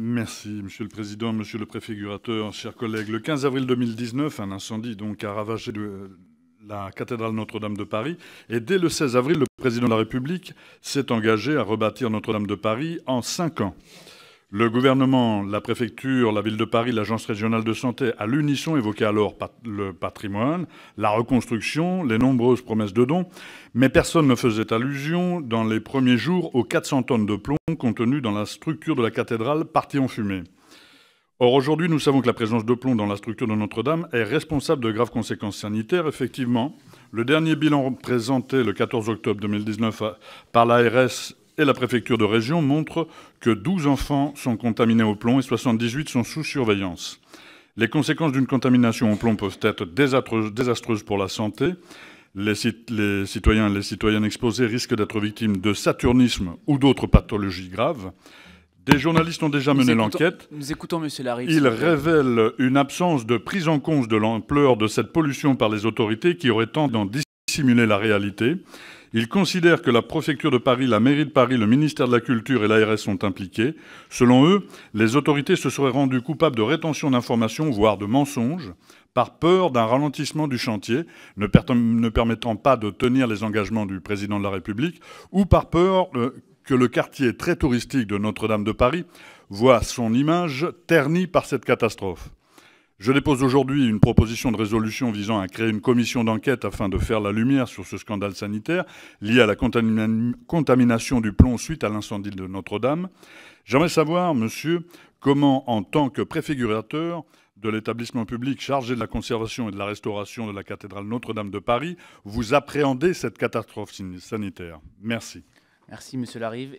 Merci, Monsieur le Président, Monsieur le Préfigurateur, chers collègues. Le 15 avril 2019, un incendie a ravagé la cathédrale Notre-Dame de Paris. Et dès le 16 avril, le président de la République s'est engagé à rebâtir Notre-Dame de Paris en cinq ans. Le gouvernement, la préfecture, la ville de Paris, l'agence régionale de santé, à l'unisson évoquaient alors le patrimoine, la reconstruction, les nombreuses promesses de dons, mais personne ne faisait allusion dans les premiers jours aux 400 tonnes de plomb contenues dans la structure de la cathédrale partie en fumée. Or, aujourd'hui, nous savons que la présence de plomb dans la structure de Notre-Dame est responsable de graves conséquences sanitaires. Effectivement, le dernier bilan présenté le 14 octobre 2019 euh, par l'ARS et la préfecture de région montre que 12 enfants sont contaminés au plomb et 78 sont sous surveillance. Les conséquences d'une contamination au plomb peuvent être désastreuses pour la santé. Les, citoyens et les citoyennes exposés risquent d'être victimes de saturnisme ou d'autres pathologies graves. Des journalistes ont déjà mené l'enquête. Nous écoutons Monsieur Il révèle une absence de prise en compte de l'ampleur de cette pollution par les autorités qui auraient tendance à dissimuler la réalité. Ils considèrent que la préfecture de Paris, la mairie de Paris, le ministère de la Culture et l'ARS sont impliqués. Selon eux, les autorités se seraient rendues coupables de rétention d'informations, voire de mensonges, par peur d'un ralentissement du chantier, ne, permettant pas de tenir les engagements du président de la République, ou par peur euh, que le quartier très touristique de Notre-Dame de Paris voit son image ternie par cette catastrophe. Je dépose aujourd'hui une proposition de résolution visant à créer une commission d'enquête afin de faire la lumière sur ce scandale sanitaire lié à la contamination du plomb suite à l'incendie de Notre-Dame. J'aimerais savoir, monsieur, comment, en tant que préfigurateur de l'établissement public chargé de la conservation et de la restauration de la cathédrale Notre-Dame de Paris, vous appréhendez cette catastrophe sanitaire. Merci. Merci, monsieur Larive.